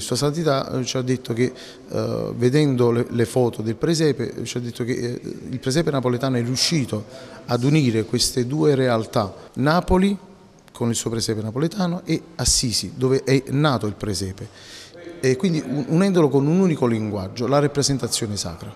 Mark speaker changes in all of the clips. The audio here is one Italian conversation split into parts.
Speaker 1: Sua Santità eh, ci ha detto che, eh, vedendo le, le, foto del presepe, eh, ci ha detto che eh, il presepe napoletano è riuscito ad unire queste due realtà, Napoli con il suo presepe napoletano e Assisi, dove è nato il presepe, e quindi unendolo con un unico linguaggio, la rappresentazione sacra.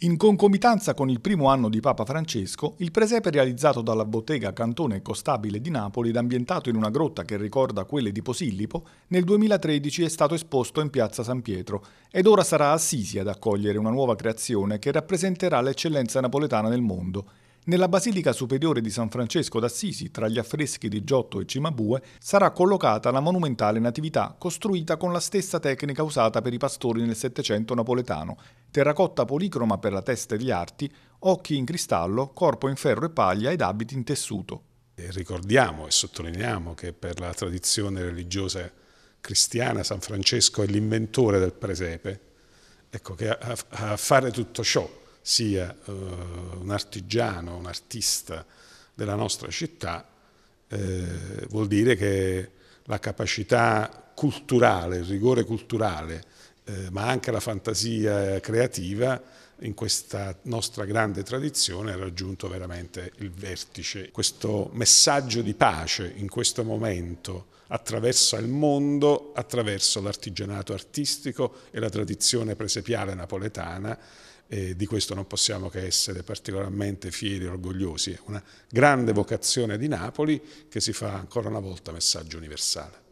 Speaker 1: In concomitanza con il primo anno di Papa
Speaker 2: Francesco, il presepe realizzato dalla bottega Cantone Costabile di Napoli ed ambientato in una grotta che ricorda quelle di Posillipo, nel 2013 è stato esposto in piazza San Pietro ed ora sarà Assisi ad accogliere una nuova creazione che rappresenterà l'eccellenza napoletana nel mondo. Nella Basilica Superiore di San Francesco d'Assisi, tra gli affreschi di Giotto e Cimabue, sarà collocata la monumentale Natività, costruita con la stessa tecnica usata per i pastori nel Settecento napoletano, terracotta policroma per la testa e gli arti, occhi in cristallo, corpo in ferro e paglia ed abiti in tessuto. E ricordiamo e sottolineiamo che per
Speaker 3: la tradizione religiosa cristiana San Francesco è l'inventore del presepe, ecco, che a, a fare tutto ciò sia eh, un artigiano, un artista della nostra città, eh, vuol dire che la capacità culturale, il rigore culturale, eh, ma anche la fantasia creativa in questa nostra grande tradizione ha raggiunto veramente il vertice. Questo messaggio di pace in questo momento attraversa il mondo, attraverso l'artigianato artistico e la tradizione presepiale napoletana e di questo non possiamo che essere particolarmente fieri e orgogliosi. È una grande vocazione di Napoli che si fa ancora una volta messaggio universale.